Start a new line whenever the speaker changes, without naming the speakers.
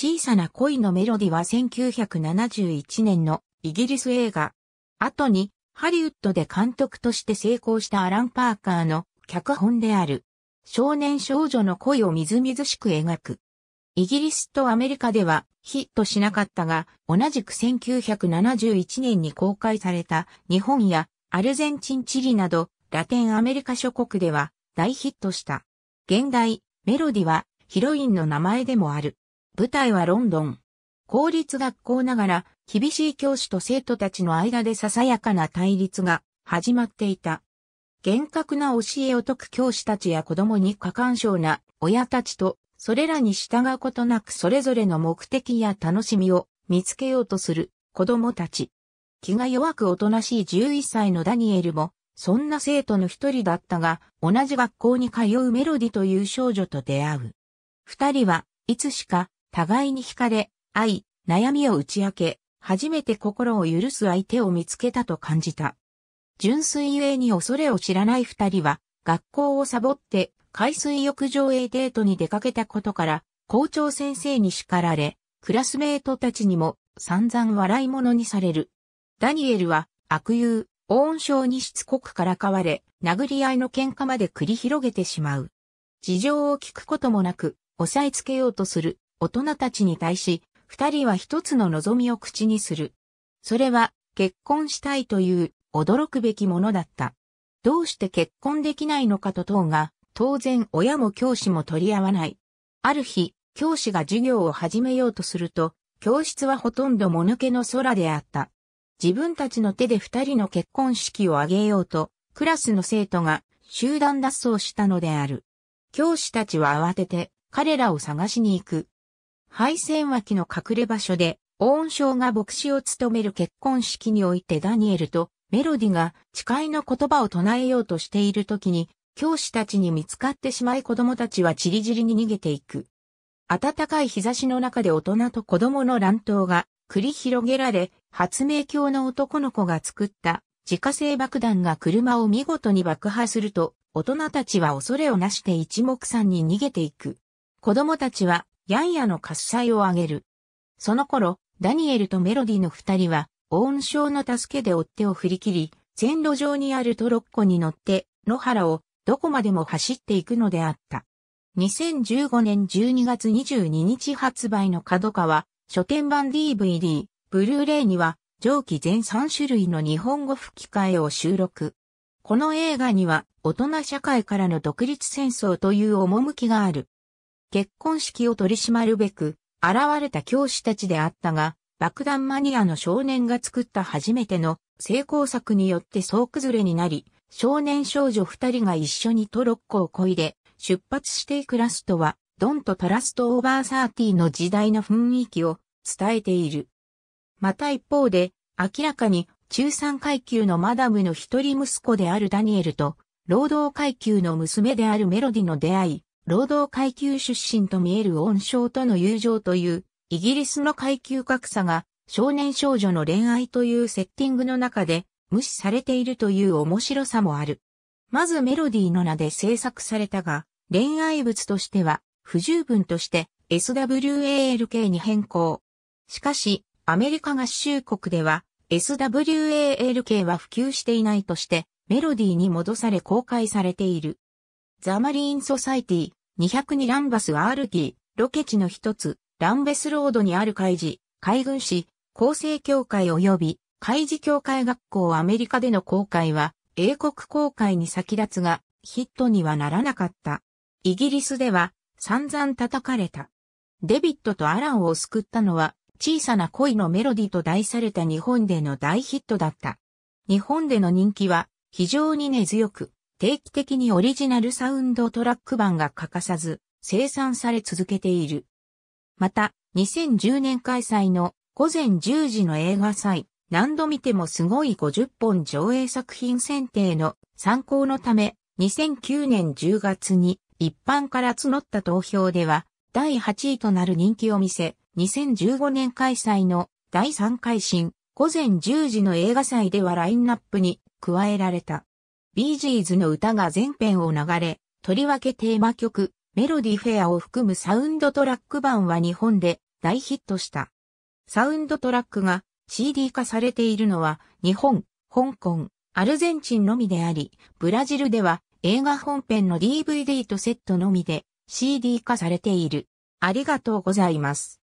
小さな恋のメロディは1971年のイギリス映画。後にハリウッドで監督として成功したアラン・パーカーの脚本である。少年少女の恋をみずみずしく描く。イギリスとアメリカではヒットしなかったが、同じく1971年に公開された日本やアルゼンチンチリなどラテンアメリカ諸国では大ヒットした。現代、メロディはヒロインの名前でもある。舞台はロンドン。公立学校ながら、厳しい教師と生徒たちの間でささやかな対立が始まっていた。厳格な教えを説く教師たちや子供に過干渉な親たちと、それらに従うことなくそれぞれの目的や楽しみを見つけようとする子供たち。気が弱くおとなしい11歳のダニエルも、そんな生徒の一人だったが、同じ学校に通うメロディという少女と出会う。二人はいつしか互いに惹かれ、愛、悩みを打ち明け、初めて心を許す相手を見つけたと感じた。純粋ゆえに恐れを知らない二人は、学校をサボって、海水浴場へデートに出かけたことから、校長先生に叱られ、クラスメートたちにも散々笑い者にされる。ダニエルは悪友、恩賞にしつこくからかわれ、殴り合いの喧嘩まで繰り広げてしまう。事情を聞くこともなく、押さえつけようとする。大人たちに対し、二人は一つの望みを口にする。それは、結婚したいという、驚くべきものだった。どうして結婚できないのかと問うが、当然親も教師も取り合わない。ある日、教師が授業を始めようとすると、教室はほとんどもぬけの空であった。自分たちの手で二人の結婚式を挙げようと、クラスの生徒が集団脱走したのである。教師たちは慌てて彼らを探しに行く。配線脇の隠れ場所で、オーンが牧師を務める結婚式においてダニエルとメロディが誓いの言葉を唱えようとしている時に、教師たちに見つかってしまい子供たちはちりじりに逃げていく。暖かい日差しの中で大人と子供の乱闘が繰り広げられ、発明教の男の子が作った自家製爆弾が車を見事に爆破すると、大人たちは恐れをなして一目散に逃げていく。子供たちはヤンヤの喝采を上げる。その頃、ダニエルとメロディの二人は、オウンの助けで追っ手を振り切り、線路上にあるトロッコに乗って、野原をどこまでも走っていくのであった。2015年12月22日発売の角川、書店版 DVD、ブルーレイには、上記全3種類の日本語吹き替えを収録。この映画には、大人社会からの独立戦争という趣がある。結婚式を取り締まるべく、現れた教師たちであったが、爆弾マニアの少年が作った初めての成功作によって総崩れになり、少年少女二人が一緒にトロッコをこいで出発していくラストは、ドンとトラストオーバーサーティの時代の雰囲気を伝えている。また一方で、明らかに中産階級のマダムの一人息子であるダニエルと、労働階級の娘であるメロディの出会い、労働階級出身と見える恩賞との友情という、イギリスの階級格差が少年少女の恋愛というセッティングの中で無視されているという面白さもある。まずメロディーの名で制作されたが、恋愛物としては不十分として SWALK に変更。しかし、アメリカ合衆国では SWALK は普及していないとして、メロディーに戻され公開されている。ザマリーン・ソサイティ、202ランバス RT、ロケ地の一つ、ランベスロードにある海事、海軍士、厚生協会及び、海事協会学校アメリカでの公開は、英国公開に先立つが、ヒットにはならなかった。イギリスでは、散々叩かれた。デビットとアランを救ったのは、小さな恋のメロディと題された日本での大ヒットだった。日本での人気は非常に根強く、定期的にオリジナルサウンドトラック版が欠かさず生産され続けている。また、2010年開催の午前10時の映画祭、何度見てもすごい50本上映作品選定の参考のため、2009年10月に一般から募った投票では、第8位となる人気を見せ、2015年開催の第3回新、午前10時の映画祭ではラインナップに加えられた。ビージーズの歌が全編を流れ、とりわけテーマ曲、メロディフェアを含むサウンドトラック版は日本で大ヒットした。サウンドトラックが CD 化されているのは日本、香港、アルゼンチンのみであり、ブラジルでは映画本編の DVD とセットのみで CD 化されている。ありがとうございます。